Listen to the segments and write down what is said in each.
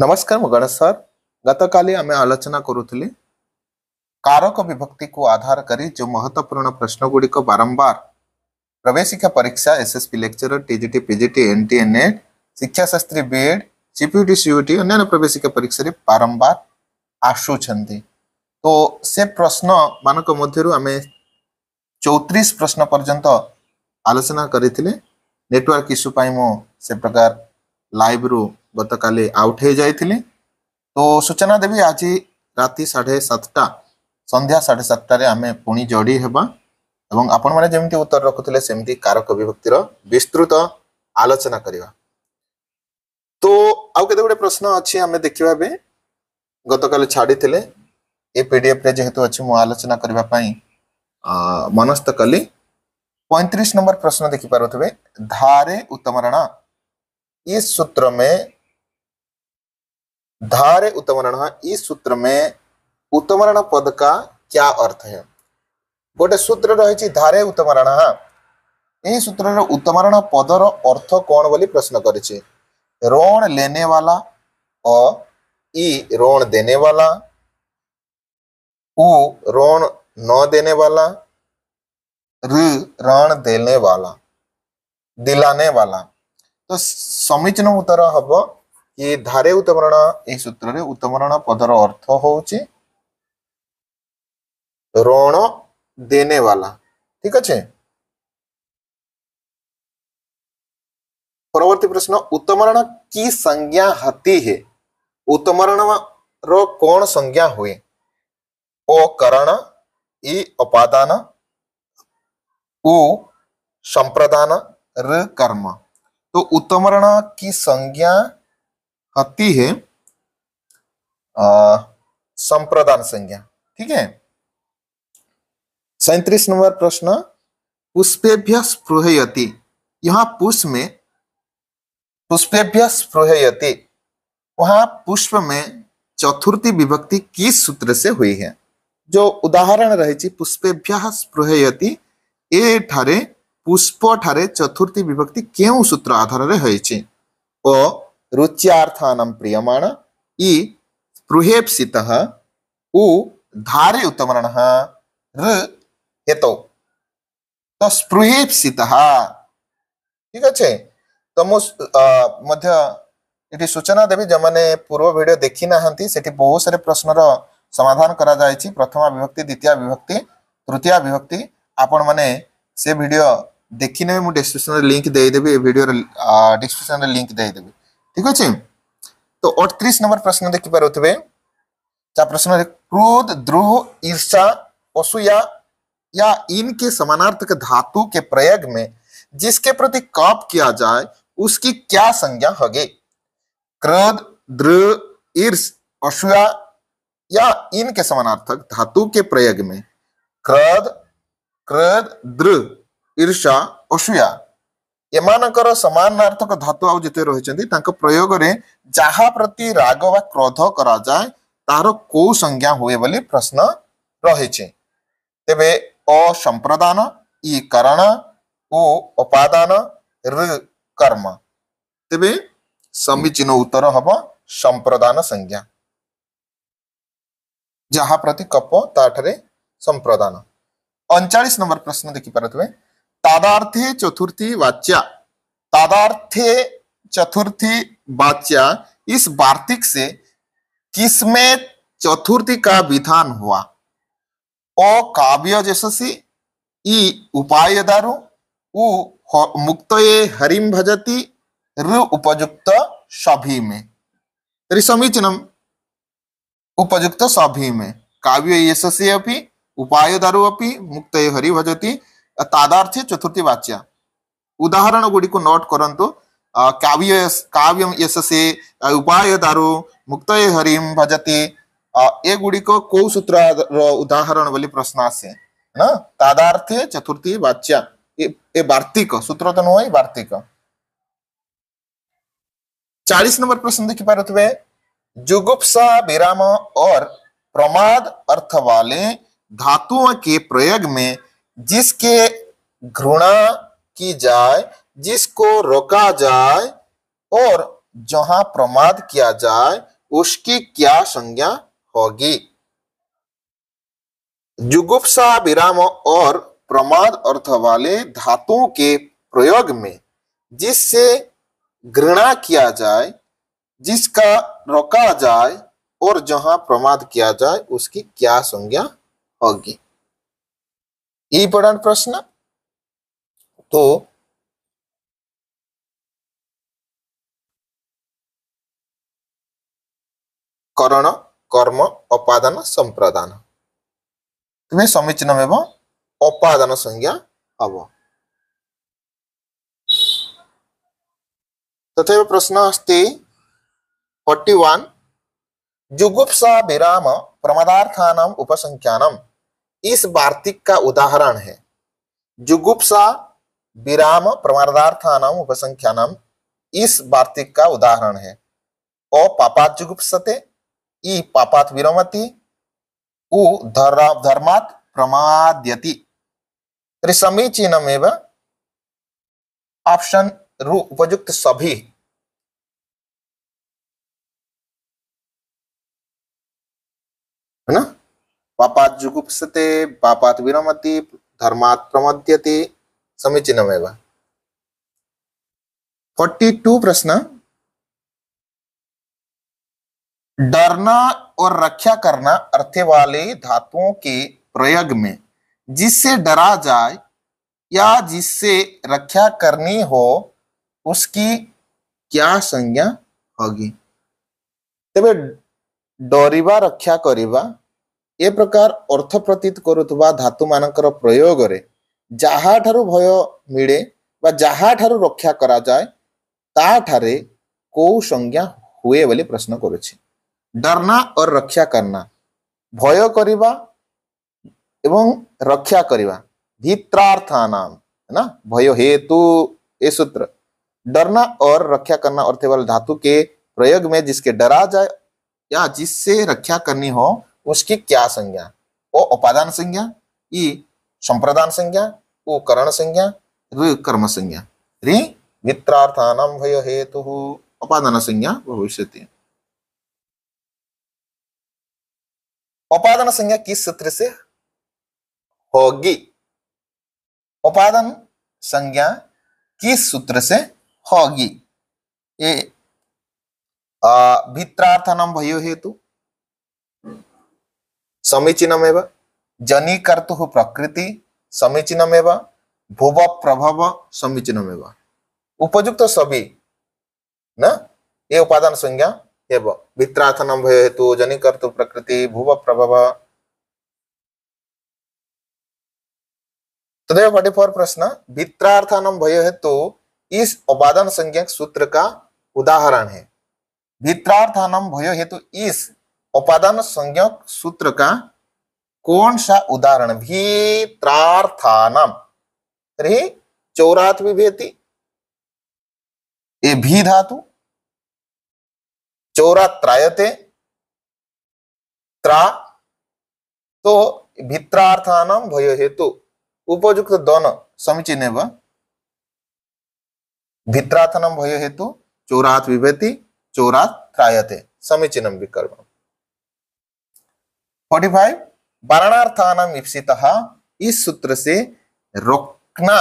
नमस्कार गणेश सर गत काली आम आलोचना करूली कारक विभक्ति को आधार करी जो महत्वपूर्ण प्रश्न गुड़िक बारंबार प्रवेशिका परीक्षा S S P lecture TGT PGT N T N Ed शिक्षाशास्त्री बी एड सीपीयूटी सीयूटी अन्न्य प्रवेशिका परीक्षा बारंबार आसुंच तो से प्रश्न मानक मध्य आम चौतीस प्रश्न पर्यत आलोचना करेटवर्क इश्यूपाई मुझे लाइव रु गत काली आउट हो जा तो सूचना देवी आज रात साढ़े सतटा सन्ध्या साढ़े सतटे आम पुणी जोड़ी हवा आपण मैंने जमी उत्तर रखुले सेमती कारक विभक्तिर विस्तृत आलोचना करवा तो आउ आते गुड प्रश्न अच्छे आम देखा गत काली छाड़ी ए पी डी एफ जेहेतु अच्छी मुझे आलोचना करने मनस्थ कली पैंतीस नंबर प्रश्न देखिपे धारे उत्तमरण इस सूत्र में धारे उत्तवर्ण इस सूत्र में उत्तवर्ण पद का क्या अर्थ है गोटे सूत्र रही धारे उत्तवर्ण यही सूत्र उत्तवर्ण पदर अर्थ कौन बोली प्रश्न कर ऋण लेने वाला और ऋण देने वाला उ ऋण न देने वाला ऋण देने वाला दिलाने वाला तो समीचीन उत्तर हम ये धारे उत्तमरण ये सूत्र उत्तमरण पदर अर्थ हूँ ऋण देने वाला ठीक अच्छे परवर्ती प्रश्न उत्तमरण की संज्ञा हती है उत्तमरण रो कौन संज्ञा हुए ओ करण ई अपादान उ संप्रदान र कर्म तो उत्तमरण की संज्ञा आती है संप्रदान संज्ञा ठीक है सैतीस नंबर प्रश्न पुष्पेभ्य स्पृहयति यहां पुष्प में पुष्पेभ्य स्पृहयति वहां पुष्प में चतुर्थी विभक्ति किस सूत्र से हुई है जो उदाहरण रहे पुष्पेभ्य स्पृहयति ए ठारे पुष्प ठारे चतुर्थी विभक्ति क्यों सूत्र आधार रही और रुच्यार्थान प्रियमाण इ स्पृहेप्सित उ धारे उतमरण हेतौ तो स्पृहेप्सित ठीक अच्छे तो मुझे इटि सूचना देवी जो मैंने पूर्व भिड देखी ना से बहुत सारे प्रश्न समाधान करा कर प्रथम विभक्ति द्वितीय विभक्ति तृतीय विभक्ति आपण मैंने से भिड देखने लिंक देदेवि भिडर डिस्क्रिपन लिंक देदेवि ठीक अच्छे तो अड़तीस नंबर प्रश्न देख पारे प्रश्न क्रोध द्रोह ईर्षा असूया या इनके समानार्थक धातु के प्रयोग में जिसके प्रति काप किया जाए उसकी क्या संज्ञा होगी क्रोध द्रोह ईर्ष असूया या इनके समानार्थक धातु के प्रयोग में क्रोध क्रोध द्रोह ईर्षा असूया ଏମାନଙ୍କର ସମାନନାର୍ଥକ ଧାତୁ ଆଉ ଯେତେ ରହିଛନ୍ତି ତାଙ୍କ ପ୍ରୟୋଗରେ ଯାହା ପ୍ରତି ରାଗ ବା କ୍ରୋଧ କରାଯାଏ ତାହାର କୋଉ ସଂଜ୍ଞା ହୁଏ ବୋଲି ପ୍ରଶ୍ନ ରହିଛି ତେବେ ଅ ସମ୍ପ୍ରଦାନ ଇ କାରଣ ও উপাদান কর্ম তেবে সমীচীন উত্তর হব সম্প্রদান সংজ্ঞা যাহা প্রতি কপ তাঠারে সম্প্রদান অনচাশ নম্বর প্রশ্ন দেখিপারে तादार्थे चतुर्थी वाच्या तादार्थे चतुर्थी वाच्या इस वार्तिक से किसमें चतुर्थी का विधान हुआ ओ काव्य जशसी ई दारु उ मुक्तये हरिम भजति रु उपयुक्त सभी में समीचीन उपयुक्त सभी में काव्य यशसी उपाय दारू अपी मुक्त हरि भजती तादार्थ्य चतुर्थी वाच्य उदाहरण गुड़ी को नोट करंतु काव्य काव्यम यश उपाय दारु मुक्त हरिम भजते ये गुड़ी को को सूत्र उदाहरण वाली प्रश्न आसे ना तादार्थ्य चतुर्थी वाच्य ए वार्तिक सूत्र तो नुह वार्तिक चालीस नंबर प्रश्न देखि पारे जुगुप्सा विराम और प्रमाद अर्थ वाले धातुओं के प्रयोग में जिसके घृणा की जाए जिसको रोका जाए और जहां प्रमाद किया जाए उसकी क्या संज्ञा होगी जुगुप्सा विराम और प्रमाद अर्थ वाले धातुओं के प्रयोग में जिससे घृणा किया जाए जिसका रोका जाए और जहां प्रमाद किया जाए उसकी क्या संज्ञा होगी એ e प्रश्न तो करण कर्म अपादान संप्रदान तुम्हें समीचीन हम अपादान संज्ञा हम तथा प्रश्न अस्ति फोर्टी वन जुगुप्सा विराम प्रमदार्थान उपसंख्यानम इस वार्तिक का उदाहरण है जुगुप्सा विराम प्रमाणार्थान उपसंख्यान इस वार्तिक का उदाहरण है ओ पापात जुगुप्सते ई पापात विरमति उ धर्मात प्रमाद्यति तर्हि समीचीनमेव ऑप्शन रू उपयुक्त सभी पापात् जुगुप्सते पापात् विरमति धर्मात् प्रमद्यते समीचीनमेव फोर्टी टू प्रश्न डरना और रक्षा करना अर्थे वाले धातुओं के प्रयोग में जिससे डरा जाए या जिससे रक्षा करनी हो उसकी क्या संज्ञा होगी तबे डोरीबा रक्षा करीबा ए प्रकार अर्थ प्रतीत करुवा धातु मान प्रयोग भय मिले वहाँ रक्षा करा जाए ताठारे को संज्ञा हुए बोली प्रश्न डरना और रक्षा करना भय करवा एवं रक्षा करवा भित्रार्थानाम है ना भय हेतु ए सूत्र डरना और रक्षा करना अर्थ वाले धातु के प्रयोग में जिसके डरा जाए या जिससे रक्षा करनी हो उसकी क्या संज्ञा ओ उपादान संज्ञा ई संप्रदान संज्ञा ओ करण संज्ञा ऋ कर्म संज्ञा रि मित्रार्थान भय हेतु उपादान संज्ञा भविष्य उपादान संज्ञा किस सूत्र से होगी उपादान संज्ञा किस सूत्र से होगी ये भित्रार्थानाम भयो हेतु समीचीनमेव जनीकर्तु प्रकृति समीचीनमेव भूव प्रभव समीचीनमेव उपयुक्त सभी न ये उपादान संज्ञा एव वित्राथनम भय हेतु जनीकर्तु प्रकृति भूव प्रभव तदेव फोर्टी फोर प्रश्न वित्रार्थानम भय हेतु इस उपादान संज्ञा सूत्र का उदाहरण है वित्रार्थानम भय हेतु इस उपादान संज्ञक सूत्र का कौन सा उदाहरण भीत्रार्थानाम तरी चौरात विभेति ये भी धातु चौरा त्रायते त्रा तो भित्रार्थानाम भय हेतु उपयुक्त दोन समीचीन है भित्रार्थनम भय हेतु चौरात विभेति चौरात त्रायते समीचीनम विकर्म फोर्टी फाइव वर्णार्थान ईप्सित इस सूत्र से रोकना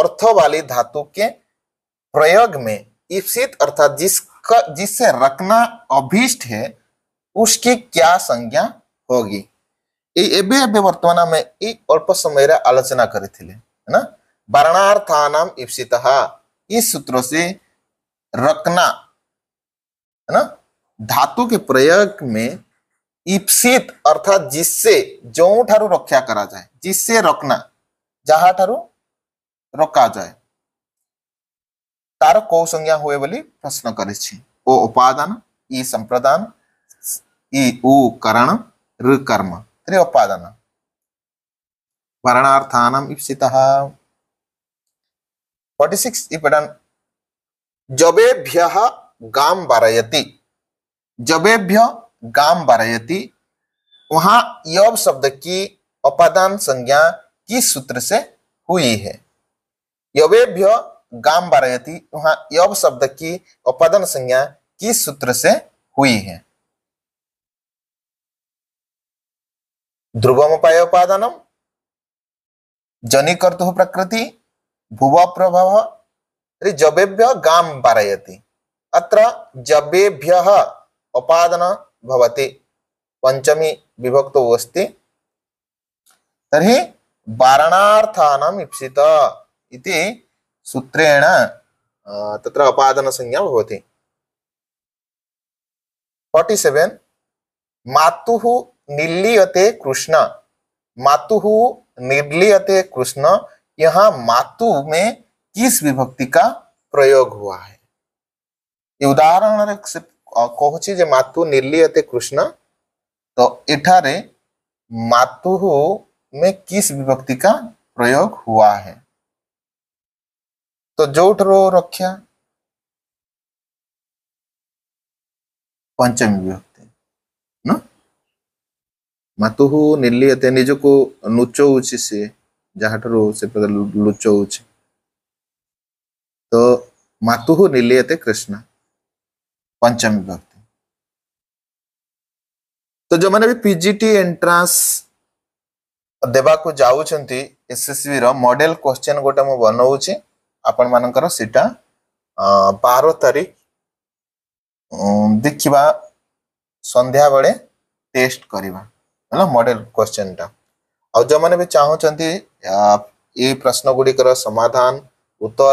अर्थ वाली धातु के प्रयोग में इप्सित अर्थात जिसका जिससे रखना अभीष्ट है उसकी क्या संज्ञा होगी वर्तमान में एक अल्प समय आलोचना करें ना वर्णार्थान ईप्सित इस सूत्र से रखना है ना धातु के प्रयोग में इप्सित अर्थात जिससे जो ठारू रक्षा करा जाए जिससे रखना जहां ठारू रखा जाए तार को संज्ञा हुए बोली प्रश्न करिछि ओ उपादान ई संप्रदान ई उ करण ऋ कर्म त्रि उपादान वर्णार्थानाम इप्सितः 46 इपडन जबेभ्यः गाम बारयति जबेभ्य गाम बारयती वहां यव शब्द की अपादान संज्ञा किस सूत्र से हुई है यवेभ्य गाम बारयती वहां यव शब्द की अपादान संज्ञा किस सूत्र से हुई है उपाय उपादानम जनी कर्तु प्रकृति भुव प्रभाव जबेभ्य गाम बारयती अत्र जबेभ्य उपादान भवति पंचमी विभक्त अस्ति तर्हि वारणार्थानाम् इप्सित इति सूत्रेण तत्र अपादन संज्ञा भवति फोर्टि सेवेन् मातुः निर्लीयते कृष्ण मातुः निर्लीयते कृष्ण यहाँ मातु में किस विभक्ति का प्रयोग हुआ है ये उदाहरण କହୁଛି ଯେ ମାତୁ ନିର୍ଲିୟତେ कृष्ण तो इठारे मातु में किस विभक्ति का प्रयोग हुआ है तो जोठ रो पंचमी पंचम विभक्ति ना मातु निर्लियते निजको लुचौछि से ଯାହାଠାରୁ ସେ तो ତ ମାତୁହୁ ନିର୍ଲିୟତେ कृष्णा पंचम विभक्ति तो जो मैंने भी पीजीटी एंट्रांस देवा को एसएसबी मॉडल क्वेश्चन गोटे मुझे बनाउछि आपण मानकर सीटा बार तारीख देखा संध्या बड़े टेस्ट करवा मॉडल क्वेश्चन टा आ जो मैंने भी चाहूँ ये प्रश्न गुड़िकर समाधान उत्तर